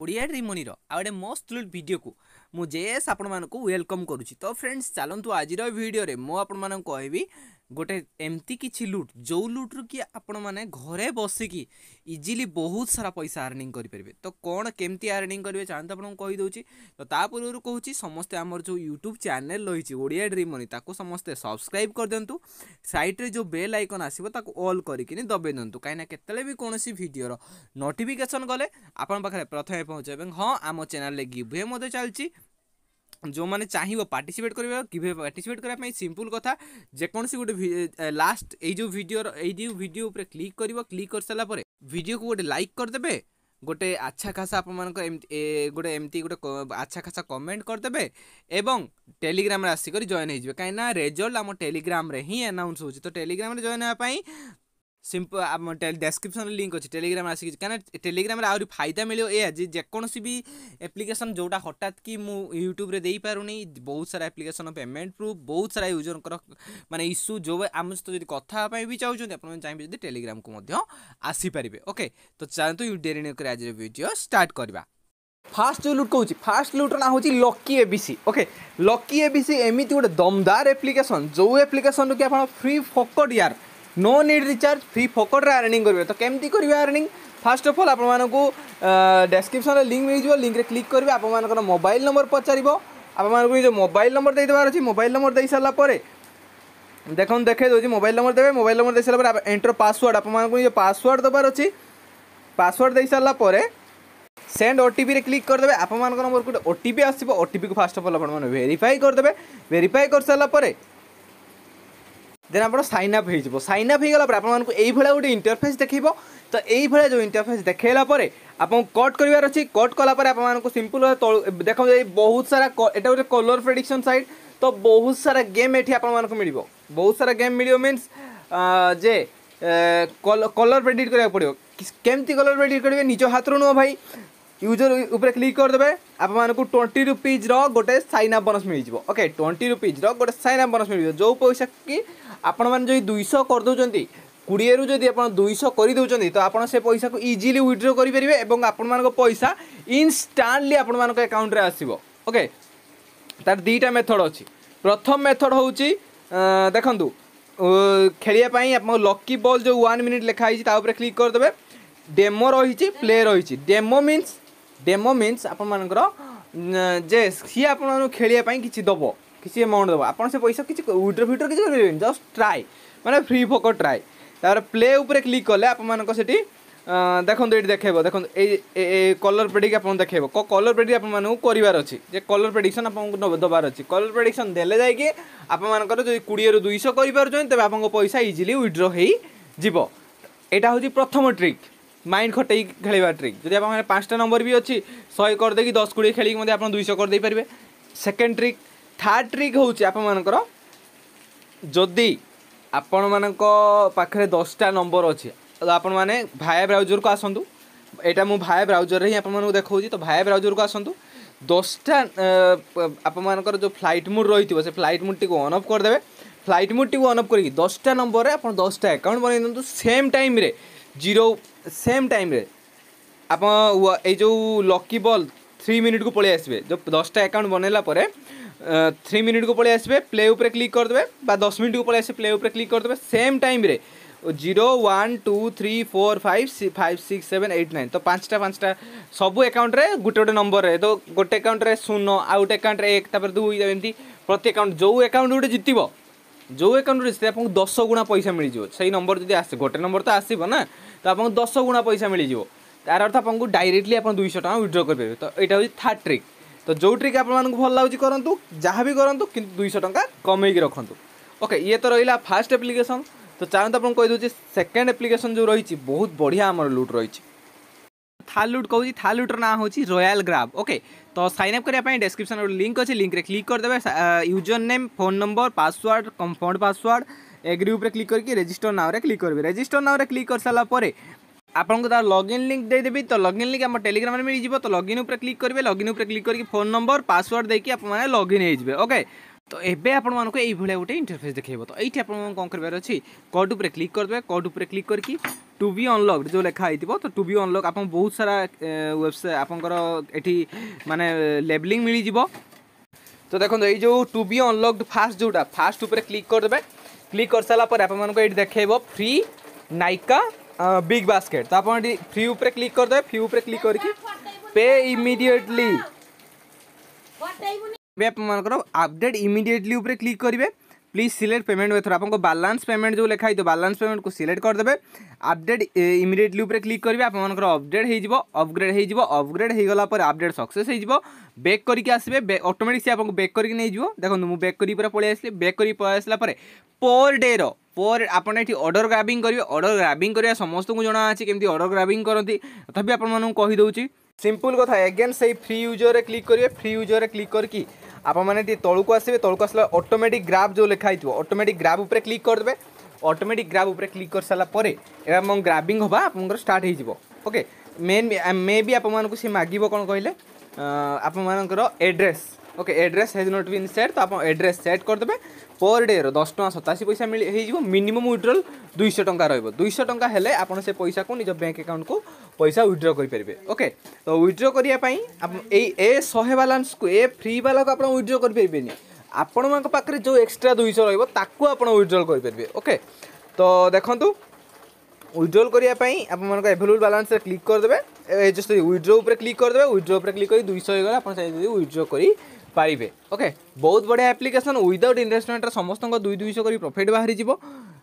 ¿Por qué a Ahora el video ମୁଁ JS ଆପଣମାନଙ୍କୁ welcome କରୁଛି ତ ଫ୍ରେଣ୍ଡସ୍ ଚାଲନ୍ତୁ ଆଜିର ଭିଡ଼ିଓରେ ମୁଁ ଆପଣମାନଙ୍କୁ କହିବି ଗୋଟେ ଏମିତି କିଛି ଲୁଟ୍ ଯେଉଁ ଲୁଟ୍ରୁ କି ଆପଣମାନେ ଘରେ ବସିକି ଇଜିଲି ବହୁତ ସାରା ପଇସା ଆର୍ନିଂ କରିପାରିବେ ତ କ'ଣ କେମିତି ଆର୍ନିଂ କରିବେ ଚାହାନ୍ତୁ ଆପଣଙ୍କୁ କହିଦେଉଛି ତ ତା ପୂର୍ବରୁ କହୁଛି ସମସ୍ତେ ଆମର ଯେଉଁ ୟୁଟ୍ୟୁବ୍ ଚ୍ୟାନେଲ୍ ରହିଛି ଓଡ଼ିଆ ଡ୍ରିମ୍ ମନି ତାକୁ ସମସ୍ତେ ସବସ୍କ୍ରାଇବ୍ କରିଦିଅନ୍ତୁ ସାଇଟ୍ରେ ଯେଉଁ ବେଲ୍ ଆଇକନ୍ ଆସିବ ତାକୁ ଅଲ୍ କରିକିନି ଦବେଇ ଦିଅନ୍ତୁ କାହିଁକିନା କେତେବେଳେ ବି କୌଣସି ଭିଡ଼ିଓର ନୋଟିଫିକେସନ୍ ଗଲେ ଆପଣଙ୍କ ପାଖରେ ପ୍ରଥମେ ପହଞ୍ଚିବ ଏବଂ ହଁ ଆମ ଚ୍ୟାନେଲ୍ରେ ଗିଭ୍ ମଧ୍ୟ ଚାଲିଛି ଯେଉଁମାନେ ଚାହିଁବ ପାର୍ଟିସିପେଟ୍ କରିବ କିଭେ ପାର୍ଟିସିପେଟ୍ କରିବା ପାଇଁ ସିମ୍ପଲ୍ କଥା ଯେକୌଣସି ଗୋଟେ ଲାଷ୍ଟ ଏଇ ଯେଉଁ ଭିଡ଼ିଓର ଏଇ ଯେଉଁ ଭିଡ଼ିଓ ଉପରେ କ୍ଲିକ୍ କରିବ କ୍ଲିକ୍ କରିସାରିଲା ପରେ ଭିଡ଼ିଓକୁ ଗୋଟେ ଲାଇକ୍ କରିଦେବେ ଗୋଟେ ଆଚ୍ଛା ଖାସା ଆପଣମାନଙ୍କର ଏମିତି ଗୋଟେ ଏମିତି ଗୋଟେ ଆଚ୍ଛା ଖାସା କମେଣ୍ଟ କରିଦେବେ ଏବଂ ଟେଲିଗ୍ରାମରେ ଆସିକରି ଜଏନ୍ ହେଇଯିବେ କାହିଁକିନା ରେଜଲ୍ଟ ଆମ ଟେଲିଗ୍ରାମରେ ହିଁ ଆନାଉନ୍ସ ହେଉଛି ତ ଟେଲିଗ୍ରାମରେ ଜଏନ୍ ହେବା ପାଇଁ ସିମ୍ପ ଡେସ୍କ୍ରିପସନ୍ରେ ଲିଙ୍କ୍ ଅଛି ଟେଲିଗ୍ରାମ୍ ଆସିକି କାହିଁକିନା ଟେଲିଗ୍ରାମ୍ରେ ଆହୁରି ଫାଇଦା ମିଳିବ ଏହା ଯେ ଯେକୌଣସି ବି ଆପ୍ଲିକେସନ୍ ଯେଉଁଟା ହଠାତ୍ କି ମୁଁ ୟୁଟ୍ୟୁବ୍ରେ ଦେଇପାରୁନି ବହୁତ ସାରା ଆପ୍ଲିକେସନ୍ ପେମେଣ୍ଟ ପ୍ରୁଫ୍ ବହୁତ ସାରା ୟୁଜର୍ଙ୍କର ମାନେ ଇସ୍ୟୁ ଯେଉଁ ଆମ ସହିତ ଯଦି କଥା ହେବା ପାଇଁ ବି ଚାହୁଁଛନ୍ତି ଆପଣ ଚାହିଁବେ ଯଦି ଟେଲିଗ୍ରାମକୁ ମଧ୍ୟ ଆସିପାରିବେ ଓକେ ତ ଚାଲନ୍ତୁ ୟୁ ଡେରି ନ ଆଜିର ଭିଡ଼ିଓ ଷ୍ଟାର୍ଟ କରିବା ଫାଷ୍ଟ যে লুট কৌছি ফার্স্ট লুটর না হচ্ছে lucky ABC okay lucky ABC ଏମିତି ଗୋଟେ ଦମଦାର এপ্লিকেসন ଯେଉଁ এপ্লিকেসন କି ଆପଣ ଫ୍ରି ଫୋକଟ୍ ইয়ার নো ନିଡ୍ ରିଚାର୍ଜ ଫ୍ରି ଫୋକଟ୍ରେ ଆର୍ଣ୍ଣିଂ କରିବେ ତ କେମିତି କରିବେ ଆର୍ଣ୍ଣିଂ ଫାଷ୍ଟ ଅଫ୍ ଅଲ୍ ଆପଣମାନଙ୍କୁ ଡେସ୍କ୍ରିପ୍ସନ୍ରେ ଲିଙ୍କ୍ ମିଳିଯିବ ଲିଙ୍କ୍ରେ କ୍ଲିକ୍ କରିବେ ଆପଣମାନଙ୍କର ମୋବାଇଲ୍ ନମ୍ବର ପଚାରିବ ଆପଣମାନଙ୍କୁ ନିଜ ମୋବାଇଲ୍ ନମ୍ବର ଦେଇଦେବାର ଅଛି ମୋବାଇଲ୍ ନମ୍ବର ଦେଇସାରିଲା ପରେ ଦେଖନ୍ତୁ ଦେଖାଇ ଦେଉଛି ମୋବାଇଲ୍ ନମ୍ବର ଦେବେ ମୋବାଇଲ୍ ନମ୍ବର ଦେଇସାରିଲା ପରେ ଏଣ୍ଟର ପାସୱାର୍ଡ଼ ଆପଣମାନଙ୍କୁ ନିଜ ପାସୱାର୍ଡ଼ ଦେବାର ଅଛି ପାସୱାର୍ଡ଼ ଦେଇସାରିଲା ପରେ সেন্ড ওটিপিরে ক্লিক করেদেবে আপনার নম্বর গোটে ওটিপি আসবে ওটিপি ফার্স্ট অফ অল আপনার ভেরিফাই করেদেবে ভেরিফাই করে সারা পরে দেন আপনার সাইন আপ হয়ে যাব সাইন আপ হয়ে গলা পরে আপনার এইভাবে গোটে ইন্টরফেস দেখব তো এইভাবে যে ইন্টরফেস দেখাইলা পরে আপনার কট করবার অছি কট কলাপরে আপনার সিম্পল দেখুন এই বহুত সারা এটা গোটে কলর প্রেডিকশন সাইট তো বহুত সারা গেম এটি আপনার মিলব বহুত সারা গেম মিলব মিন্স যে কলর প্রেডিক্ট করা পড়ব কেমতি কলর প্রেডিক্ট করবে নিজ হাতর নুহ ভাই यूजर उपर क्लिक करदे आपण ट्वेंटी रुपीज रोटे सैन अप बोनस मिल ओके ट्वेंटी रुपीज रोटे सैन अप बोनस मिल जो पैसा कि आपण मैंने दुईश करदे কোড়িয়ে যদি আপনার দুইশ করে দেছেন তো আপনার সে পয়সা ইজিলি উইড্র করে পেয়ে এবং আপনার পয়সা ইনস্টাটলি আপনার আকাউন্টে আসব ওকে তার দুইটা মেথড অছি প্রথম মেথড হচ্ছে দেখুন খেলা আপনার লকি বল যে ওয়ান মিনিট লেখা হয়েছে তা উপরে ক্লিক করেদেবে ডেমো রয়েছে প্লে রয়েছে ডেমো মিন্স ଡେମୋ ମିନ୍ସ ଆପଣମାନଙ୍କର ଯେ ସିଏ ଆପଣମାନଙ୍କୁ ଖେଳିବା ପାଇଁ କିଛି ଦେବ କିଛି ଏମାଉଣ୍ଟ ଦେବ ଆପଣ ସେ ପଇସା କିଛି ୱିଡ୍ରୋ ଫିଡ୍ରୋ କିଛି କରିପାରିବେନି ଜଷ୍ଟ ଟ୍ରାଏ ମାନେ ଫ୍ରି ଫୋକ ଟ୍ରାଏ ତାପରେ ପ୍ଲେ ଉପରେ କ୍ଲିକ୍ କଲେ ଆପଣମାନଙ୍କ ସେଠି ଦେଖନ୍ତୁ ଏଇଠି ଦେଖାଇବ ଦେଖନ୍ତୁ ଏଇ କଲର୍ ପ୍ରେଡିକ୍ ଆପଣ ଦେଖାଇବ କେଉଁ କଲର୍ ପ୍ରେଡିକ୍ ଆପଣମାନଙ୍କୁ କରିବାର ଅଛି ଯେ କଲର୍ ପ୍ରେଡିକ୍ସନ୍ ଆପଣଙ୍କୁ ଦେବାର ଅଛି କଲର୍ ପ୍ରେଡିକ୍ସନ୍ ଦେଲେ ଯାଇକି ଆପଣମାନଙ୍କର ଯଦି କୋଡ଼ିଏରୁ ଦୁଇଶହ କରିପାରୁଛନ୍ତି ତେବେ ଆପଣଙ୍କ ପଇସା ଇଜିଲି ୱିଡ୍ରୋ ହୋଇଯିବ ଏଇଟା ହେଉଛି ପ୍ରଥମ ଟ୍ରିକ୍ মাইন্ড খটাই খেলিবা ট্রিক যদি আপনার পাঁচটা নম্বর বি অছি শহে করেদেকি দশ কোড়ি খেলিকি মধ্যে আপনার দুইশ করেদেই পারবে সেকেন্ড ট্রিক থার্ড ট্রিক হচ্ছে আপনার যদি ଆପଣମାନଙ୍କ ପାଖରେ ଦଶଟା ନମ୍ବର ଅଛି ତ ଆପଣମାନେ ଭାୟା ବ୍ରାଉଜରକୁ ଆସନ୍ତୁ ଏଇଟା ମୁଁ ଭାୟା ବ୍ରାଉଜରରେ ହିଁ ଆପଣମାନଙ୍କୁ ଦେଖାଉଛି ତ ଭାୟା ବ୍ରାଉଜରକୁ ଆସନ୍ତୁ ଦଶଟା ଆପଣମାନଙ୍କର ଯେଉଁ ଫ୍ଲାଇଟ୍ ମୁଡ୍ ରହିଥିବ ସେ ଫ୍ଲାଇଟ୍ ମୁଡ୍ଟିକୁ ଅନ୍ ଅଫ୍ କରିଦେବେ ଫ୍ଲାଇଟ୍ ମୁଡ୍ଟିକୁ ଅନ୍ ଅଫ୍ କରିକି ଦଶଟା ନମ୍ବରରେ ଆପଣ ଦଶଟା ଆକାଉଣ୍ଟ ବନେଇ ଦିଅନ୍ତୁ ସେମ୍ ଟାଇମ୍ରେ জিরো সেମ୍ ଟାଇମ୍ରେ ଆପଣ ଏଇ ଯେଉଁ ଲକି ବଲ୍ থ্রি মিনিটকু পলাই আসবে যে দশটা অ্যাকাউন্ট বনাইলা পরে থ্রি মিনিটকু পলাই আসবে প্লে উপরে ক্লিক করদেবে বা দশ মিনিটকু পলাই আসবে প্লে উপরে ক্লিক করদেবে সেম টাইমরে zero one two three four five five six seven eight nine তো পাঁচটা পাঁচটা সবু আকাউন্টরে গোটে গোটে নম্বরে তো গোটে আকাউন্টরে শূন্য আউ গোটে আকাউন্টরে এক তারপরে দুই এমতি প্রতি আকাউন্ট যেউ আকাউন্ট গোটে জিতব ଯେଉଁ ଆକାଉଣ୍ଟରୁ ସେ ଆପଣଙ୍କୁ ଦଶ ଗୁଣା ପଇସା ମିଳିଯିବ ସେଇ ନମ୍ବର ଯଦି ଆସେ ଗୋଟେ ନମ୍ବର ତ ଆସିବ ନା ତ ଆପଣଙ୍କୁ ଦଶ ଗୁଣା ପଇସା ମିଳିଯିବ ତାର ଅର୍ଥ ଆପଣଙ୍କୁ ଡାଇରେକ୍ଟଲି ଆପଣ ଦୁଇଶହ ଟଙ୍କା ୱିଡ୍ର କରିପାରିବେ ତ ଏଇଟା ହେଉଛି ଥାର୍ଡ଼ ଟ୍ରିକ୍ ତ ଯେଉଁ ଟ୍ରିକ୍ ଆପଣମାନଙ୍କୁ ଭଲ ଲାଗୁଛି କରନ୍ତୁ ଯାହା ବି କରନ୍ତୁ କିନ୍ତୁ ଦୁଇଶହ ଟଙ୍କା କମେଇକି ରଖନ୍ତୁ ଓକେ ଇଏ ତ ରହିଲା ଫାଷ୍ଟ ଆପ୍ଲିକେସନ୍ ତ ଚାଲନ୍ତୁ ଆପଣଙ୍କୁ କହିଦେଉଛି ସେକେଣ୍ଡ ଆପ୍ଲିକେସନ୍ ଯେଉଁ ରହିଛି ବହୁତ ବଢ଼ିଆ ଆମର ଲୁଟ୍ ରହିଛି থার্ড কৌছি থার্ড না হচ্ছে রয়াল গ্রাব ওকে তো সাইন আপ করা ডেসক্রিপশন লিঙ্ক অছে লিঙ্করে ক্লিক করেদেবে user name phone number password confirm password agree উপরে ক্লিক করি রেজিষ্টর নাওরে ক্লিক করবে রেজিষ্টর নাওরে ক্লিক করে সারা পরে আপনার তার লগইন লিঙ্ক দেদেবি তো লগইন লিঙ্ক আমার টেলিগ্রামে মিলিযোগ তো লগইন উপরে ক্লিক করবে লগইন উপরে ক্লিক করি ফোন নম্বর পাসওয়ার্ড দিয়ে আপনার লগইন হয়ে যাবে ওকে তো এবে আপনার এইভাবে গোটে ইন্টরফেস দেখব তো এইটি আপনার কম করবার অনেক কোড উপরে ক্লিক করবে কোড উপরে ক্লিক করি টু বি অনলকড ଯେଉଁ ଲେଖା ହେଇଥିବ ତ ଟୁ ବି ଅନଲକ୍ ଆପଣ ବହୁତ ସାରା ୱେବସାଇଟ୍ ଆପଣଙ୍କର ଏଠି ମାନେ ଲେବଲିଂ ମିଳିଯିବ ତ ଦେଖନ୍ତୁ ଏଇ ଯେଉଁ ଟୁ ବି ଅନଲକ୍ଡ ଫାଷ୍ଟ ଯେଉଁଟା ଫାଷ୍ଟ ଉପରେ କ୍ଲିକ୍ କରିଦେବେ କ୍ଲିକ୍ କରିସାରିଲା ପରେ ଆପଣମାନଙ୍କୁ ଏଇଠି ଦେଖାଇବ ଫ୍ରି ନାଇକା ବିଗ୍ ବାସ୍କେଟ୍ ତ ଆପଣ ଏଠି ଫ୍ରି ଉପରେ କ୍ଲିକ୍ କରିଦେବେ ଫ୍ରି ଉପରେ କ୍ଲିକ୍ କରିକି ପେ ଇମିଡ଼ିଏଟଲି ଏବେ ଆପଣମାନଙ୍କର ଅପଡ଼େଟ୍ ଇମିଡ଼ିଏଟଲି ଉପରେ କ୍ଲିକ୍ କରିବେ প্লিজ সিলেক্ট পেমেন্ট মেথড আপনার বালান্স পেমেন্ট যে লেখা হয়েছে বালান্স পেমেন্ট কু সিলেক্ট করদেবে আপডেট ইমিডিয়েটলি উপরে ক্লিক করবে আপনার অপডেট হয়ে যাব অপগ্রেড হয়ে যাব অপগ্রেড হয়ে গলা পরে আপডেট সকসেস হয়ে যাব ব্যাক করিকি আসবে অটোমেটিক সে আপনার ব্যাক করিকি নিয়ে যাব দেখুন মু ব্যাক করি পুরা পড়ে আসলি ব্যাক করি পড়ে আসলা পরে পর ডে র পর আপনার এটি অর্ডর গ্রাবিং করবে অর্ডর গ্রাবিং করা সমস্ত জনা আছে কেমি অর্ডর গ্রাবিং করতে তথাপি আপনার কহিদেছি সিম্পল কথা এগেন সেই ফ্রি ইউজরে ক্লিক করবে ফ্রি ইউজরে ক্লিক করি আপনার টিকি তলকু আসবে তলকু আসলে অটোমেটিক গ্রাফ যে লেখা হয়েছে অটোমেটিক গ্রাফ উপরে ক্লিক করদেবে অটোমেটিক গ্রাফ উপরে ক্লিক করে সারা পরে এবং গ্রাফিং হওয়া আপনার স্টার্ট হয়ে যাব ওকে মেন মে বি আপনার সে মাগিব কোণ কহিলেন আপনার address okay address has not been set तो आप एड्रेस सेट करदेवे पर डे दस टाँग सताशी पैसा हो मिनिमम विड्रल दुईश टाँग रोक दुईश टाँग हेल्ले आपड़ से पैसा को निज बैंक आकाउंट को पैसा विड्र करेंगे ओके तो विड्र करने ए शहे बालांस को ए फ्री बाला को आप विड्र करें ଆପଣଙ୍କ ପାଖରେ ଯେଉଁ ଏକ୍ସଟ୍ରା ଦୁଇଶହ ରହିବ ତାକୁ ଆପଣ ୱିଡ୍ରଲ୍ କରିପାରିବେ ଓକେ ତ ଦେଖନ୍ତୁ ୱିଡ୍ରଲ୍ କରିବା ପାଇଁ ଆପଣମାନଙ୍କ ଆଭେଲେବୁଲ୍ ବାଲାନ୍ସରେ କ୍ଲିକ୍ କରିଦେବେ ଏ ଜଷ୍ଟ ୱିଡ୍ରୋ ଉପରେ କ୍ଲିକ୍ କରିଦେବେ ୱିଡ୍ରୋ ଉପରେ କ୍ଲିକ୍ କରି ଦୁଇଶହ ହେଇଗଲେ ଆପଣ ଯଦି ୱିଡ୍ରୋ କରି পারিবে ওকে ବହୁତ ବଢ଼ିଆ ଆପ୍ଲିକେସନ୍ ୱିଦାଉଟ୍ ଇନଭେଷ୍ଟମେଣ୍ଟରେ ସମସ୍ତଙ୍କ ଦୁଇ ଦୁଇଶହ କରି ପ୍ରଫିଟ୍ ବାହାରିଯିବ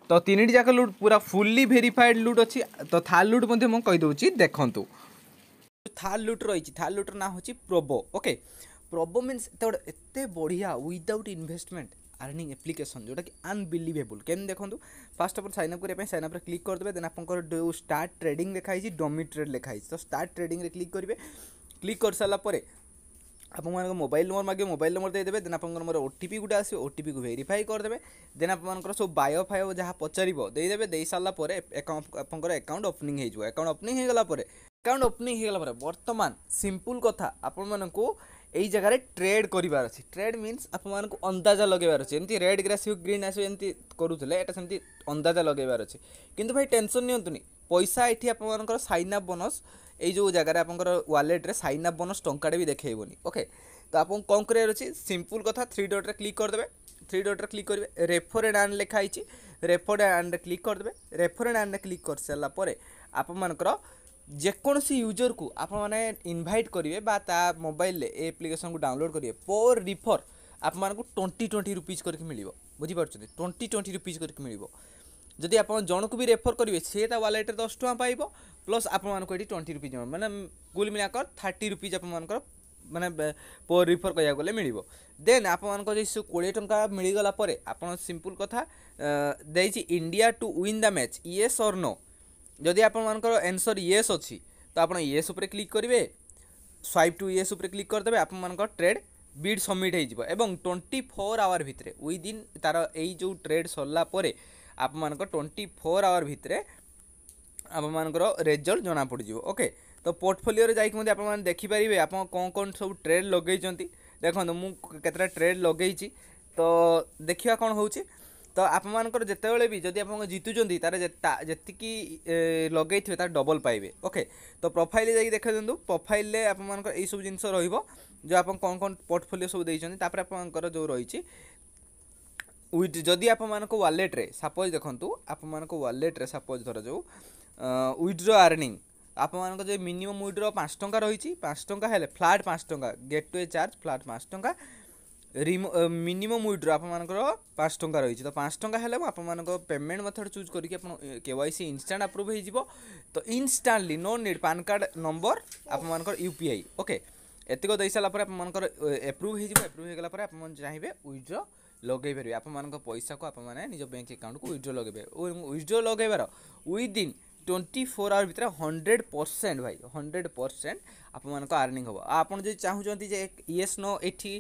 ତ ତିନିଟି ଯାକ ଲୁଟ୍ ପୁରା ଫୁଲି ଭେରିଫାଏଡ଼୍ ଲୁଟ୍ ଅଛି ତ ଥାର୍ଡ଼ ଲୁଟ୍ ମଧ୍ୟ ମୁଁ କହିଦେଉଛି ଦେଖନ୍ତୁ ଥାର୍ଡ଼ ଲୁଟ୍ ରହିଛି ଥାର୍ଡ଼ ଲୁଟ୍ର ନାଁ ହେଉଛି ପ୍ରୋବୋ ଓକେ ପ୍ରୋବୋ ମିନ୍ସ ଏତେ ଗୋଟେ ଏତେ ବଢ଼ିଆ ୱିଦାଉଟ୍ ଇନଭେଷ୍ଟମେଣ୍ଟ আর্নিং এপ্লিকেশন যেটাকি আনবিলিভেবল কেমন দেখুন ফার্স্ট আপনার সাইন আপ করা সাইন আপরে ক্লিক করদেবে দেন আপনার ডো স্টার্ট ট্রেডিং লেখা হয়েছে ডমি ট্রেড লেখা হয়েছে তো স্টার্ট ট্রেডিংরে ক্লিক করবে ক্লিক করে সারা পরে ଆପଣମାନଙ୍କ ମୋବାଇଲ୍ ନମ୍ବର ମାଗିବେ ମୋବାଇଲ୍ ନମ୍ବର ଦେଇଦେବେ ଦେନ୍ ଆପଣଙ୍କ ନମ୍ବର ଓ ଟି ପି ଗୋଟେ ଆସିବ ଓଟିପିକୁ ଭେରିଫାଇ କରିଦେବେ ଦେନ୍ ଆପଣଙ୍କର ସବୁ ବାୟୋ ଫାୟୋ ଯାହା ପଚାରିବ ଦେଇଦେବେ ଦେଇସାରିଲା ପରେ ଆପଣଙ୍କର ଆକାଉଣ୍ଟ ଓପନିଂ ହେଇଯିବ ଆକାଉଣ୍ଟ ଓପନିଂ ହେଇଗଲା ପରେ ଆକାଉଣ୍ଟ ଓପନିଂ ହେଇଗଲା ପରେ ବର୍ତ୍ତମାନ ସିମ୍ପୁଲ୍ କଥା ଆପଣମାନଙ୍କୁ এই জায়গায় ট্রেড করবার আছে ট্রেড মিন্স আপনার অন্দাজা লগাইবার আছে এমনি রেড গ্রাস গ্রিন আসবে এমনি করুলে এটা সেমতি অন্দাজা লগাইবার আছে কিন্তু ভাই টেনশন নিয়ন্তুনি ପଇସା ଏଠି ଆପଣମାନଙ୍କର ସାଇନ୍ ଅପ୍ ବୋନସ୍ ଏଇ ଯେଉଁ ଜାଗାରେ ଆପଣଙ୍କର ୱାଲେଟ୍ରେ ସାଇନ୍ ଅପ୍ ବୋନସ୍ ଟଙ୍କାଟେ ବି ଦେଖେଇବନି ଓକେ ତ ଆପଣଙ୍କୁ କ'ଣ କରିବାର ଅଛି ସିମ୍ପୁଲ୍ କଥା ଥ୍ରୀ ଡଟ୍ରେ କ୍ଲିକ୍ କରିଦେବେ ଥ୍ରୀ ଡଟ୍ରେ କ୍ଲିକ୍ କରିବେ ରେଫର୍ ଆଣ୍ଡ ଆଣ୍ଡ ଲେଖା ହେଇଛି ରେଫର୍ ଆଣ୍ଡ ଆଣ୍ଡରେ କ୍ଲିକ୍ କରିଦେବେ ରେଫର୍ ଆଣ୍ଡ ଆଣ୍ଡରେ କ୍ଲିକ୍ କରିସାରିଲା ପରେ ଆପଣମାନଙ୍କର ଯେକୌଣସି ୟୁଜର୍କୁ ଆପଣମାନେ ଇନଭାଇଟ୍ କରିବେ ବା ତା ମୋବାଇଲରେ ଏ ଆପ୍ଲିକେସନ୍କୁ ଡାଉନଲୋଡ଼୍ କରିବେ ପର୍ ରିଫର୍ ଆପଣମାନଙ୍କୁ ଟ୍ୱେଣ୍ଟି ଟ୍ୱେଣ୍ଟି ରୁପିଜ୍ କରିକି ମିଳିବ ବୁଝିପାରୁଛନ୍ତି ଟ୍ୱେଣ୍ଟି ଟ୍ୱେଣ୍ଟି ରୁପିଜ୍ କରିକି ମିଳିବ যদি আপনার জনক বি রেফর করবে সে তা ওয়ালেটে দশ টাকা পাইব প্লস আপনার এটি টোয়েন্টি রুপিজ মানে গুল মিলাকর থার্টি রুপিজ আপনার মানে রিফর করা গেলে মিলব দেন আপনার যে কোড়ি টঙ্কা মিলিগলা পরে আপনার সিম্পল কথা দিয়েছি India to win the match yes or no যদি আপনার এনসর ইয়েস অছি তো আপনার ইয়েস উপরে ক্লিক করবে সোয়াইপ টু ইয়েস উপরে ক্লিক করদেবে আপনার ট্রেড বিড সবমিট হয়ে এবং টোয়েন্টি ফোর আওয়ার ভিতরে উইদিন তার এই যে ট্রেড সরলা পরে ଆପଣମାନଙ୍କର ଟ୍ୱେଣ୍ଟି ଫୋର୍ ଆୱାର ଭିତରେ ଆପଣମାନଙ୍କର ରେଜଲ୍ଟ ଜଣାପଡ଼ିଯିବ ଓକେ ତ ପୋର୍ଟଫୋଲିଓରେ ଯାଇକି ମଧ୍ୟ ଆପଣମାନେ ଦେଖିପାରିବେ ଆପଣ କ'ଣ କ'ଣ ସବୁ ଟ୍ରେଡ୍ ଲଗେଇଛନ୍ତି ଦେଖନ୍ତୁ ମୁଁ କେତେଟା ଟ୍ରେଡ୍ ଲଗେଇଛି ତ ଦେଖିବା କ'ଣ ହେଉଛି ତ ଆପଣମାନଙ୍କର ଯେତେବେଳେ ବି ଯଦି ଆପଣ ଜିତୁଛନ୍ତି ତା'ର ଯେତିକି ଲଗେଇଥିବେ ତା'ର ଡବଲ୍ ପାଇବେ ଓକେ ତ ପ୍ରୋଫାଇଲ୍ରେ ଯାଇକି ଦେଖାଦିଅନ୍ତୁ ପ୍ରୋଫାଇଲ୍ରେ ଆପଣମାନଙ୍କର ଏଇସବୁ ଜିନିଷ ରହିବ ଯେଉଁ ଆପଣ କ'ଣ କ'ଣ ପୋର୍ଟଫୋଲିଓ ସବୁ ଦେଇଛନ୍ତି ତାପରେ ଆପଣଙ୍କର ଯେଉଁ ରହିଛି ୱିଥ୍ ଯଦି ଆପଣମାନଙ୍କ ୱାଲେଟ୍ରେ ସପୋଜ୍ ଦେଖନ୍ତୁ ଆପଣମାନଙ୍କ ୱାଲେଟ୍ରେ ସପୋଜ୍ ଧରାଯାଉ ୱିଥ୍ର ଆର୍ନିଂ ଆପଣମାନଙ୍କ ଯଦି ମିନିମମ୍ ୱିଥ୍ର ପାଞ୍ଚ ଟଙ୍କା ରହିଛି ପାଞ୍ଚ ଟଙ୍କା ହେଲେ ଫ୍ଲାଟ୍ ପାଞ୍ଚ ଟଙ୍କା get to a charge flat ପାଞ୍ଚ ଟଙ୍କା ମିନିମମ୍ ୱିଡ୍ର ଆପଣମାନଙ୍କର ପାଞ୍ଚ ଟଙ୍କା ରହିଛି ତ ପାଞ୍ଚ ଟଙ୍କା ହେଲେ ମୁଁ ଆପଣମାନଙ୍କ ପେମେଣ୍ଟ ମେଥଡ଼ ଚୁଜ୍ କରିକି ଆପଣ K Y C instant approve ହୋଇଯିବ ତ instantly no need PAN card number ଆପଣମାନଙ୍କର ୟୁ ପି ଆଇ ଓକେ ଏତିକ ଦେଇସାରିଲା ପରେ ଆପଣମାନଙ୍କର ଏପ୍ରୁଭ୍ ହେଇଯିବ ଏପ୍ରୁଭ୍ ହୋଇଗଲା ପରେ ଆପଣମାନେ ଚାହିଁବେ ୱିଡ୍ର ଲଗେଇ ପାରିବେ ଆପଣମାନଙ୍କ ପଇସାକୁ ଆପଣମାନେ ନିଜ ବ୍ୟାଙ୍କ ଆକାଉଣ୍ଟକୁ ୱିଡ୍ରୋ ଲଗାଇବେ ୱିଡ୍ରୋ ଲଗାଇବାର ୱିଦିନ୍ ଟ୍ୱେଣ୍ଟି ଫୋର୍ ଆୱାର ଭିତରେ ହଣ୍ଡ୍ରେଡ଼୍ ପରସେଣ୍ଟ ଭାଇ ହଣ୍ଡ୍ରେଡ଼୍ ପରସେଣ୍ଟ ଆପଣମାନଙ୍କ ଆର୍ନିଂ ହେବ ଆପଣ ଯଦି ଚାହୁଁଛନ୍ତି ଯେ ଇଏସ୍ ନ ଏଠି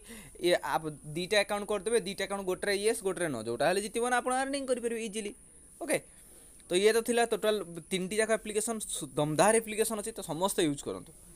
ଦୁଇଟା ଆକାଉଣ୍ଟ କରିଦେବେ ଦୁଇଟା ଆକାଉଣ୍ଟ ଗୋଟେରେ ୟେସ୍ ଗୋଟେରେ ନ ଯେଉଁଟା ହେଲେ ଜିତିବ ନା ଆପଣ ଆର୍ନିଂ କରିପାରିବେ ଇଜିଲି ଓକେ ତ ଇଏ ତ ଥିଲା ଟୋଟାଲ୍ ତିନିଟି ଯାକ ଆପ୍ଲିକେସନ୍ ଦମଦାର ଆପ୍ଲିକେସନ୍ ଅଛି ତ ସମସ୍ତେ ୟୁଜ୍ କରନ୍ତୁ